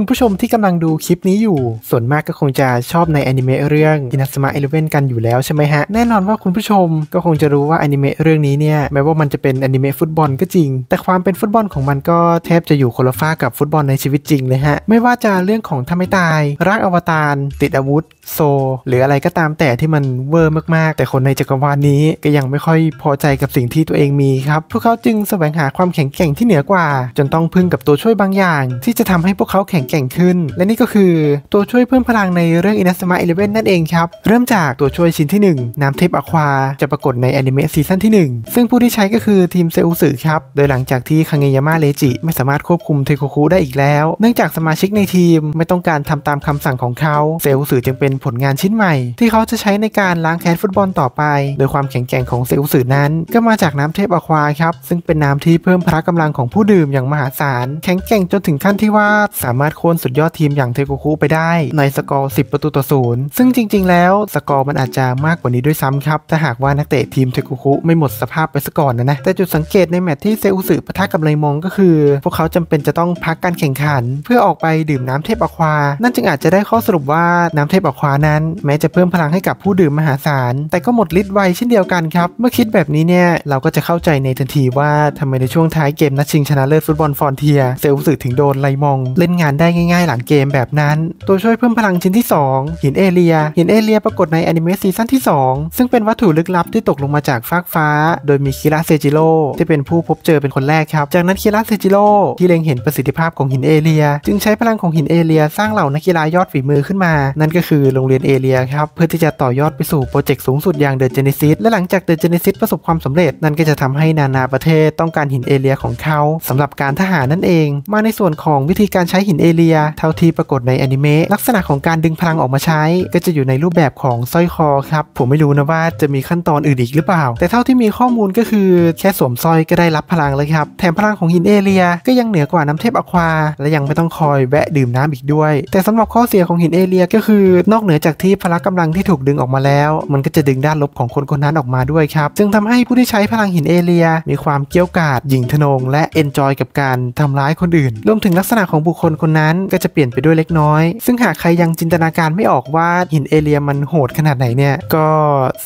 คุณผู้ชมที่กำลังดูคลิปนี้อยู่ ส่วนมากก็คงจะชอบในอนิเมะเรื่องกินัสมาเอลเว่นกันอยู่แล้วใช่ไหมฮะแน่นอนว่าคุณผู้ชมก็คงจะรู้ว่าอนิเมะเรื่องนี้เนี่ยแม้ว่ามันจะเป็นอนิเมะฟุตบอลก็จริงแต่ความเป็นฟุตบอลของมันก็แทบจะอยู่คนละฝ้ากับฟุตบอลในชีวิตจริงเลยฮะไม่ว่าจะเรื่องของทำไม่ตายรักอวตารติดอาวุธ โซ หรืออะไรก็ตามแต่ที่มันเวอร์มากๆ แต่คนในจักรวาลนี้ก็ยังไม่ค่อยพอใจกับสิ่งที่ตัวเองมีครับพวกเขาจึงแสวงหาความแข็งแกร่งที่เหนือกว่า จนต้องพึ่งกับตัวช่วยบางอย่าง ที่จะทำให้พวกเขาแข็งแก่งขึ้นและนี่ก็คือตัวช่วยเพิ่มพลังในเรื่องอินัสมาเอเลเว่นนั่นเองครับ เริ่มจากตัวช่วยชิ้นที่ 1 น้ำทพอควาจะปรากฏในแอนิเมะซีซั่นที่ 1 ซึ่งผู้ที่ใช้ก็คือทีมเซอุสึครับ โดยหลังจากที่คังเงยาม่าเลจิ ไม่สามารถควบคุมเทโคคุได้อีกแล้วเนื่องจากสมาชิกในทีมไม่ต้องการทำตามคำสั่งของเขาเซอุสึจึงเป็นผลงานชิ้นใหม่ ที่เขาจะใช้ในการล้างแค้นฟุตบอลต่อไป โดยความแข็งแกร่งของเซอุสึนั้น ก็มาจากน้ำเทพอควาครับซึ่งเป็นน้ำที่เพิ่มพละกำลังของผู้ดื่มอย่างมหาศาลแข็งแกร่งจนถึงขั้นที่ว่าสามารถโค่นสุดยอดทีมอย่างเทโกคุไปได้ ในสกอร์10 ประตูต่อศูนย์ซึ่งจริง ๆ แล้วสกอร์มันอาจจะมากกว่านี้ด้วยซ้ำครับ ถ้าหากว่านักเตะทีมเทโกคุไม่หมดสภาพไปซะก่อนนะนะแต่จุดสังเกตในแมตช์ที่เซอุสึปะทะกับไรมองก็คือ พวกเขาจำเป็นจะต้องพักการแข่งขัน เพื่อออกไปดื่มน้ำเทพอควานั่นจึงอาจจะได้ข้อสรุปว่าน้ำเทพอควานั้น แม้จะเพิ่มพลังให้กับผู้ดื่มมหาศาลแต่ก็หมดฤทธิ์ไวเช่นเดียวกันครับเมื่อคิดแบบนี้เนี่ยเราก็จะเข้าใจในทันทีว่าทำไมในช่วงท้ายเกมนัดชิงชนะเลิศฟุตบอลฟอนเทียเซุสึถึงโดนไรมงเล่นงานได้ง่ายๆ หลังเกมแบบนั้นตัวช่วยเพิ่มพลังชิ้นที่ 2 หินเอเรีย หินเอเรียปรากฏในอนิเมะซีซั่นที่ 2 ซึ่งเป็นวัตถุลึกลับที่ตกลงมาจากฟากฟ้า โดยมีคิระเซจิโร่ที่เป็นผู้พบเจอเป็นคนแรกครับ จากนั้นคิระเซจิโร่ที่เล็งเห็นประสิทธิภาพของหินเอเรีย จึงใช้พลังของหินเอเรีย สร้างเหล่านักกีฬายอดฝีมือขึ้นมานั่นก็คือโรงเรียนเอเรียครับเพื่อที่จะต่อยอดไปสู่โปรเจกต์สูงสุดอย่างเดอะเจเนซิสและหลังจากเดอะเจเนซิสประสบความสำเร็จ นั่นก็จะทำให้นานาประเทศต้องการหินเอเรียของเขา สำหรับการทหารนั่นเอง มาในส่วนของวิธีการใช้หินเอเลียเท่าที่ปรากฏในอนิเมะลักษณะของการดึงพลังออกมาใช้ ก็จะอยู่ในรูปแบบของสร้อยคอครับผมไม่รู้นะว่าจะมีขั้นตอนอื่นอีกหรือเปล่า แต่เท่าที่มีข้อมูลก็คือแค่สวมสร้อยก็ได้รับพลังเลยครับแถมพลังของหินเอเลียก็ยังเหนือกว่าน้ำเทพอควา และยังไม่ต้องคอยแวะดื่มน้ำอีกด้วย แต่สำหรับข้อเสียของหินเอเลีย ก็คือนอกเหนือจากที่พละกำลังที่ถูกดึงออกมาแล้ว มันก็จะดึงด้านลบของคนคนนั้นออกมาด้วยครับจึงทำให้ผู้ที่ใช้พลังหินเอเลีย มีความเกี้ยวกาดหยิ่งทนงและเอนจอยกับการทำร้ายคนอื่นรวมถึงลักษณะของบุคคลคนนั้นก็จะเปลี่ยนไปด้วยเล็กน้อย ซึ่งหากใครยังจินตนาการไม่ออกว่าหินเอเลียมันโหดขนาดไหนเนี่ย ก็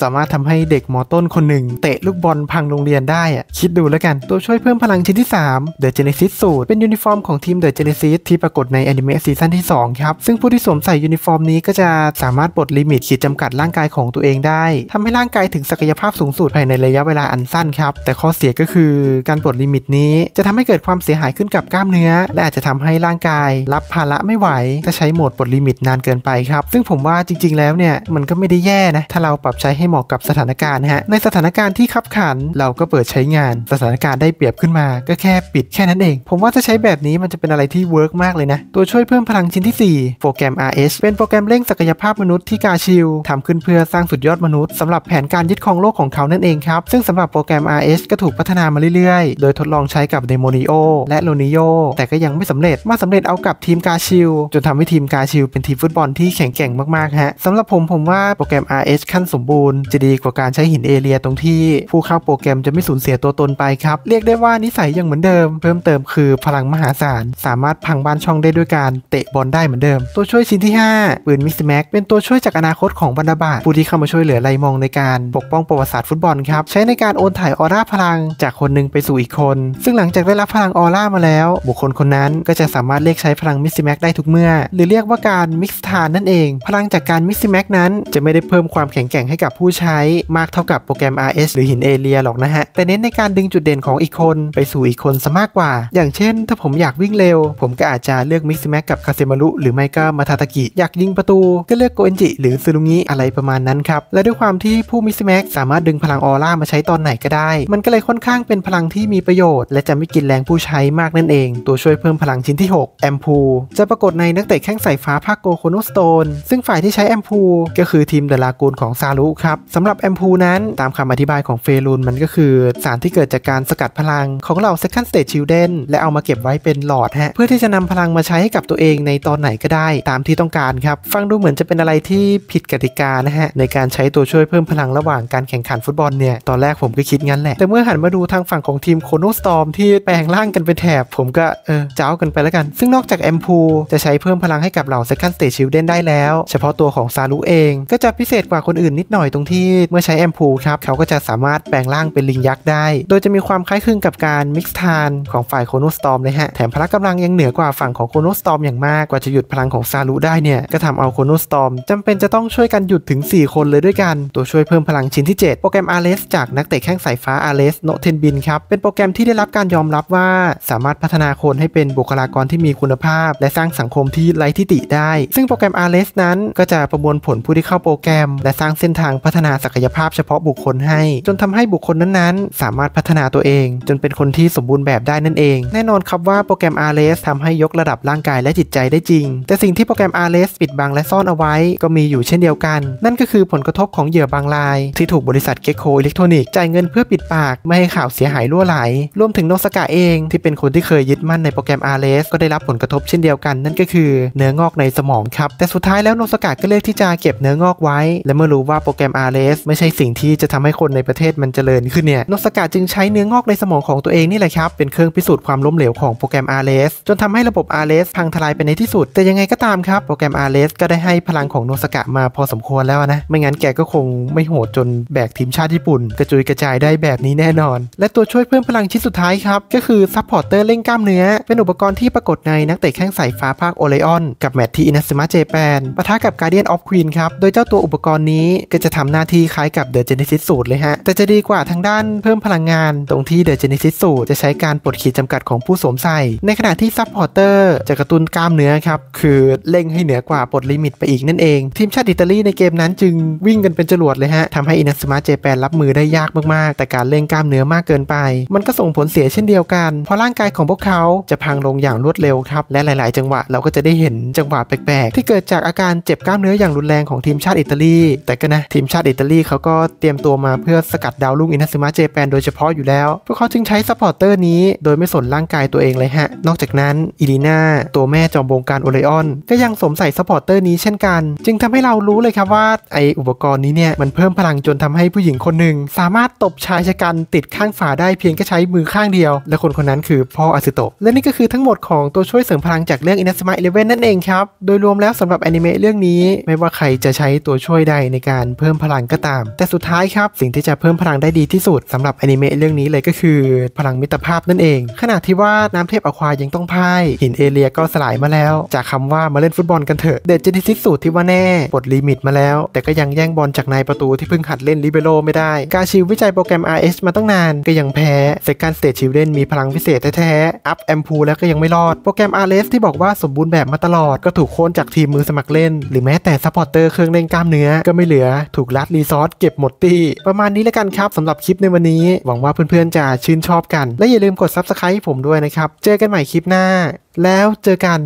สามารถทำให้เด็กมอต้นคนหนึ่งเตะลูกบอลพังโรงเรียนได้อะคิดดูแล้วกัน ตัวช่วยเพิ่มพลังชิ้นที่ 3 The Genesis สูตรเป็นยูนิฟอร์มของทีม The Genesis ที่ปรากฏในแอนิเมะซีซั่นที่ 2 ครับ ซึ่งผู้ที่สวมใส่ยูนิฟอร์มนี้ก็จะสามารถปลดลิมิตขีดจำกัดร่างกายของตัวเองได้ ทำให้ร่างกายถึงศักยภาพสูงสุดภายในระยะเวลาอันสั้นครับ แต่ข้อเสียก็คือการปลดลิมิตนี้จะทำให้เกิดความเสียหายขึ้นกับกล้ามเนื้อและอาจจะทำให้ร่างกายรับภาระไม่ไหวถ้าใช้โหมดปลดลิมิตนานเกินไปครับ ซึ่งผมว่าจริงๆ แล้วเนี่ยมันก็ไม่ได้แย่นะถ้าเราปรับใช้ให้เหมาะกับสถานการณ์ฮะในสถานการณ์ที่คับขัน เราก็เปิดใช้งานสถานการณ์ได้เปรียบขึ้นมา ก็แค่ปิดแค่นั้นเอง ผมว่าถ้าใช้แบบนี้มันจะเป็นอะไรที่เวิร์กมากเลยนะตัวช่วยเพิ่มพลังชิ้นที่4โปรแกรม r s เป็นโปรแกรมเร่งศักยภาพมนุษย์ที่กาชิลทำขึ้นเพื่อสร้างสุดยอดมนุษย์ สำหรับแผนการยึดครองโลกของเขานั่นเองครับซึ่งสำหรับโปรแกรม r s ก็ถูกพัฒนามาเรื่อยๆ โดยทดลองใช้กับเดโมนิโอและโลนิโอแต่ก็ยังไม่สำเร็จมาสำเร็จเอากักับทีมกาชิลจนทำให้ทีมกาชิลเป็นทีมฟุตบอลที่แข็งแกร่งมากๆฮะสำหรับผมผมว่าโปรแกรม RH ขั้นสมบูรณ์ จะดีกว่าการใช้หินเอเรียตรงที่ ผู้เข้าโปรแกรมจะไม่สูญเสียตัวตนไปครับ เรียกได้ว่านิสัยยังเหมือนเดิม เพิ่มเติมคือพลังมหาศาลสามารถพังบ้านช่องได้ด้วยการเตะบอลได้เหมือนเดิม ตัวช่วยชิ้นที่5ปืนมิสแม็กเป็นตัวช่วยจากอนาคตของบรรดาบาผู้ที่เข้ามาช่วยเหลือไลมองในการปกป้องประวัติศาสตร์ฟุตบอลครับใช้ในการโอนถ่ายออร่าพลังจากคนหนึ่งไปสู่อีกคน ซึ่งหลังจากได้รับพลังออร่ามาแล้ว บุคคลคนนั้นก็จะสามารถเรียกใช้พลังมิสซิแม็กได้ทุกเมื่อ หรือเรียกว่าการมิกซ์ทานนั่นเอง พลังจากการมิสซิแม็กนั้นจะไม่ได้เพิ่มความแข็งแกร่งให้กับผู้ใช้ มากเท่ากับโปรแกรม RS หรือหินเอเรียหรอกนะฮะ แต่เน้นในการดึงจุดเด่นของอีกคนไปสู่อีกคนซะมากกว่า อย่างเช่น ถ้าผมอยากวิ่งเร็ว ผมก็อาจจะเลือกมิกซิแม็กกับคาเซมารุหรือไม่ก็มาทาตากิ อยากยิงประตูก็เลือกโกเอนจิหรือซูรุงิอะไรประมาณนั้นครับและด้วยความที่ผู้มิสซิแม็กสามารถดึงพลังออร่ามาใช้ตอนไหนก็ได้ มันก็เลยค่อนข้างเป็นพลังที่มีประโยชน์และจะไม่กินแรงผู้ใช้มากนั่นเองตัวช่วยเพิ่มพลังชิ้นที่6แอมพูจะปรากฏในนักเตะแข้งสายฟ้าภาคโกโคโนสโตน ซึ่งฝ่ายที่ใช้แอมพูก็คือทีมเดลากูลของซาลุครับสำหรับแอมพูนั้นตามคำอธิบายของเฟรุนมันก็คือ สารที่เกิดจากการสกัดพลังของเรา่าเซคันด์สเตจชิลเดนและเอามาเก็บไว้เป็นหลอดฮะ เพื่อที่จะนำพลังมาใช้ให้กับตัวเองในตอนไหนก็ได้ ตามที่ต้องการครับ ฟังดูเหมือนจะเป็นอะไรที่ผิดกติกานะฮะในการใช้ตัวช่วยเพิ่มพลังระหว่างการแข่งขันฟุตบอลเนี่ยตอนแรกผมก็คิดงั้นแหละแต่เมื่อหันมาดูทางฝั่งของทีมโคโนสตอมที่แปลงร่างกันเป็นแถบผมก็เออเจ้ากันไปแล้วกัน ซึ่งนอกจากแอมพูจะใช้เพิ่มพลังให้กับเหล่าเซคันด์สเตจชิลเด้นได้แล้วเฉพาะตัวของซารุเอง ก็จะพิเศษกว่าคนอื่นนิดหน่อยตรงที่เมื่อใช้แอมพูครับ เขาก็จะสามารถแปลงร่างเป็นลิงยักษ์ได้ โดยจะมีความคล้ายคลึงกับการมิกซ์ทานของฝ่ายโคโนสตอมเลยฮะแถมพละกำลังยังเหนือกว่าฝั่งของโคโนสตอมอย่างมาก กว่าจะหยุดพลังของซารุได้เนี่ยก็ทำเอาโคโนสตอมจำเป็นจะต้องช่วยกันหยุดถึง 4 คนเลยด้วยกันตัวช่วยเพิ่มพลังชิ้นที่ 7 โปรแกรมอาร์เรสจากนักเตะแข้งสายฟ้าอาร์เรสโนเทนบินครับเป็นโปรแกรมที่ได้รับการยอมรับว่าสามารถพัฒนาคนให้เป็นบุคลากรที่มีคุณภาพ และสร้างสังคมที่ไร้ทิฏฐิได้ ซึ่งโปรแกรม RLS นั้นก็จะประมวลผลผู้ที่เข้าโปรแกรม และสร้างเส้นทางพัฒนาศักยภาพ เฉพาะบุคคลให้ จนทำให้บุคคลนั้นๆ สามารถพัฒนาตัวเอง จนเป็นคนที่สมบูรณ์แบบได้นั่นเอง แน่นอนครับว่าโปรแกรม RLS ทำให้ยกระดับร่างกายและจิตใจได้จริง แต่สิ่งที่โปรแกรม RLS ปิดบังและซ่อนเอาไว้ก็มีอยู่เช่นเดียวกัน นั่นก็คือผลกระทบของเหยื่อบางรายที่ถูกบริษัทเกโคอิเล็กทรอนิกส์จ่ายเงินเพื่อปิดปากไม่ให้ข่าวเสียหายรั่วไหล รวมถึงนกสกาเองที่เป็นคนที่เคยยึดมั่นในโปรแกรม RLS ก็ได้รับผลกระทบเช่นเดียวกัน นั่นก็คือ เนื้องอกในสมองครับ แต่สุดท้ายแล้วโนสกาก็เลือกที่จะเก็บเนื้องอกไว้ และเมื่อรู้ว่าโปรแกรม RS ไม่ใช่สิ่งที่จะทำให้คนในประเทศมันเจริญขึ้นเนี่ยโนสกาจึงใช้เนื้องอกในสมองของตัวเองนี่แหละครับ เป็นเครื่องพิสูจน์ความล้มเหลวของโปรแกรม RS จนทำให้ระบบ RS พังทลายไปในที่สุด แต่ยังไงก็ตามครับโปรแกรม RS ก็ได้ให้พลังของโนสกามาพอสมควรแล้วนะไม่งั้นแกก็คงไม่โหดจนแบกทีมชาติญี่ปุ่น กระจุยกระจายได้แบบนี้แน่นอน และตัวช่วยเพิ่มพลังชิ้นสุดท้ายครับก็คือซัพพอร์เตอร์เล่งกล้ามเนื้อเป็นอุปกรณ์ที่ปรากฏในนักเตะแข้งสายฟ้าภาคโอเลออนกับแมตที่อินาสมะเจแปนปะทะกับการเดียนออฟควีนครับ โดยเจ้าตัวอุปกรณ์นี้ก็จะทำหน้าที่คล้ายกับเดอะเจ e ิซิสูตรเลยฮะ แต่จะดีกว่าทางด้านเพิ่มพลังงานตรงที่เดอะเจ e ิซิสูตรจะใช้การปลดขีดจำกัดของผู้สวมใส่ ในขณะที่ซับพอร์เตอร์ จะกระตุ้นกล้ามเนื้อครับ คือเล่งให้เหนือกว่าปลดลิมิตไปอีกนั่นเองทีมชาติอิตาลีในเกมนั้น จึงวิ่งกันเป็นจรวดเลยฮะทำให้อินาสมะเจแปนรับมือได้ยากมากๆ แต่การเล่งกล้ามเนื้อมากเกินไป มันก็ส่งผลเสียเช่นเดียวกันเพราะร่างกายของพวกเขาจะพังลงอย่างรวดเร็วครับและหลายๆ จังหวะเราก็จะได้เห็นจังหวะแปลก ๆ ที่เกิดจากอาการเจ็บกล้ามเนื้ออย่างรุนแรงของทีมชาติอิตาลีแต่ก็นะ ทีมชาติอิตาลีเขาก็เตรียมตัวมาเพื่อสกัดดาวรุ่งอินาซึมะเจแปนโดยเฉพาะอยู่แล้วพวกเขาจึงใช้ซัพพอร์เตอร์นี้โดยไม่สนร่างกายตัวเองเลยฮะ นอกจากนั้นอิลีนาตัวแม่จอมบงการโอเลออนก็ยังสวมใส่ซัพพอร์เตอร์นี้เช่นกันจึงทำให้เรารู้เลยครับว่าไออุปกรณ์นี้เนี่ยมันเพิ่มพลังจนทำให้ผู้หญิงคนหนึ่งสามารถตบชายชะกันติดข้างฝาได้เพียงแค่ใช้มือข้างเดียว และคนคนนั้นคือพ่ออาซิโตะและนี่ก็คือทั้งหมดของตัวช่วยเสริมพลังจากเรื่อง Inazuma Eleven นั่นเองครับโดยรวมแล้วสำหรับอนิเมะเรื่องนี้ ไม่ว่าใครจะใช้ตัวช่วยใดในการเพิ่มพลังก็ตาม แต่สุดท้ายครับสิ่งที่จะเพิ่มพลังได้ดีที่สุดสำหรับอนิเมะเรื่องนี้เลยก็คือ พลังมิตรภาพนั่นเองขณะที่ว่าน้ำเทพอควายังต้องพ่ายหินเอเลียก็สลายมาแล้ว จากคำว่ามาเล่นฟุตบอลกันเถอะเด็ดจิไิ้ทสูตรที่ว่าแน่ปลดลิมิตมาแล้ว แต่ก็ยังแย่งบอลจากนายประตูที่เพิ่งหัดเล่นลิเบโรไม่ได้ การชิววิจัยโปรแกรม RS มาตั้งนานก็ยังแพ้เซกันสเตจชิวเล่นมีพลังพิเศษแท้ๆอัพแอมพูแล้วก็ยังไม่รอดโปรแกรม r เลสที่บอกว่าสมบูรณ์แบบมาตลอดก็ถูกโค่นจากทีมมือสมัครเล่น หรือแม้แต่ซัพพอร์เตอร์เครื่องเล่นกล้ามเนื้อก็ไม่เหลือ ถูกลัดรีซอสเก็บหมดตี้ ประมาณนี้แล้วกันครับสำหรับคลิปในวันนี้ หวังว่าเพื่อน ๆ จะชื่นชอบกัน และอย่าลืมกดซับสไคร b e ผมด้วยนะครับ เจอกันใหม่คลิปหน้า แล้วเจอกัน